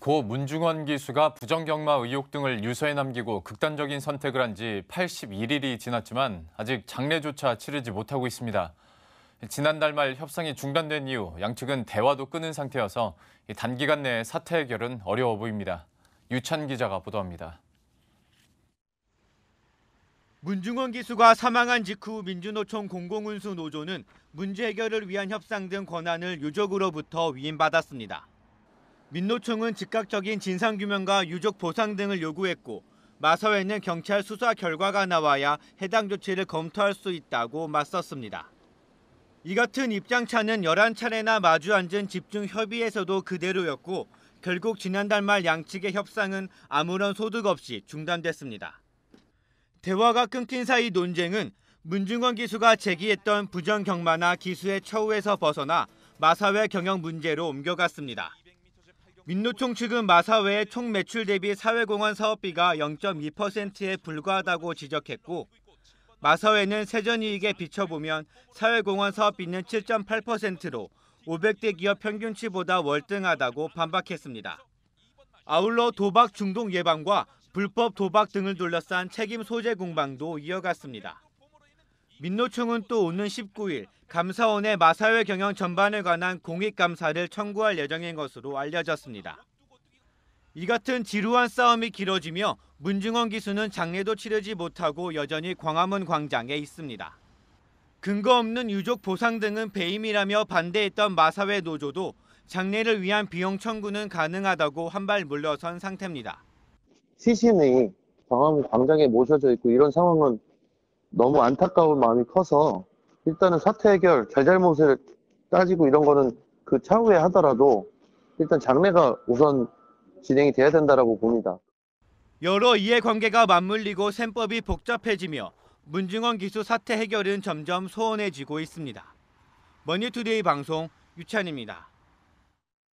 고 문중원 기수가 부정경마 의혹 등을 유서에 남기고 극단적인 선택을 한 지 81일이 지났지만 아직 장례조차 치르지 못하고 있습니다. 지난달 말 협상이 중단된 이후 양측은 대화도 끊은 상태여서 단기간 내에 사태 해결은 어려워 보입니다. 유찬 기자가 보도합니다. 문중원 기수가 사망한 직후 민주노총 공공운수 노조는 문제 해결을 위한 협상 등 권한을 유족으로부터 위임받았습니다. 민노총은 즉각적인 진상규명과 유족 보상 등을 요구했고 마사회는 경찰 수사 결과가 나와야 해당 조치를 검토할 수 있다고 맞섰습니다. 이 같은 입장차는 11차례나 마주 앉은 집중 협의에서도 그대로였고 결국 지난달 말 양측의 협상은 아무런 소득 없이 중단됐습니다. 대화가 끊긴 사이 논쟁은 문중원 기수가 제기했던 부정 경마나 기수의 처우에서 벗어나 마사회 경영 문제로 옮겨갔습니다. 민노총 측은 마사회의 총 매출 대비 사회공헌 사업비가 0.2%에 불과하다고 지적했고 마사회는 세전이익에 비춰보면 사회공헌 사업비는 7.8%로 500대 기업 평균치보다 월등하다고 반박했습니다. 아울러 도박 중독 예방과 불법 도박 등을 둘러싼 책임 소재 공방도 이어갔습니다. 민노총은 또 오는 19일 감사원의 마사회 경영 전반에 관한 공익감사를 청구할 예정인 것으로 알려졌습니다. 이 같은 지루한 싸움이 길어지며 문중원 기수는 장례도 치르지 못하고 여전히 광화문 광장에 있습니다. 근거 없는 유족 보상 등은 배임이라며 반대했던 마사회 노조도 장례를 위한 비용 청구는 가능하다고 한발 물러선 상태입니다. 시신이 광화문 광장에 모셔져 있고 이런 상황은 너무 안타까운 마음이 커서 일단은 사태 해결, 잘잘못을 따지고 이런 거는 그 차후에 하더라도 일단 장례가 우선 진행이 돼야 된다라고 봅니다. 여러 이해관계가 맞물리고 셈법이 복잡해지며 문중원 기수 사태 해결은 점점 소원해지고 있습니다. 머니투데이 방송 유찬입니다.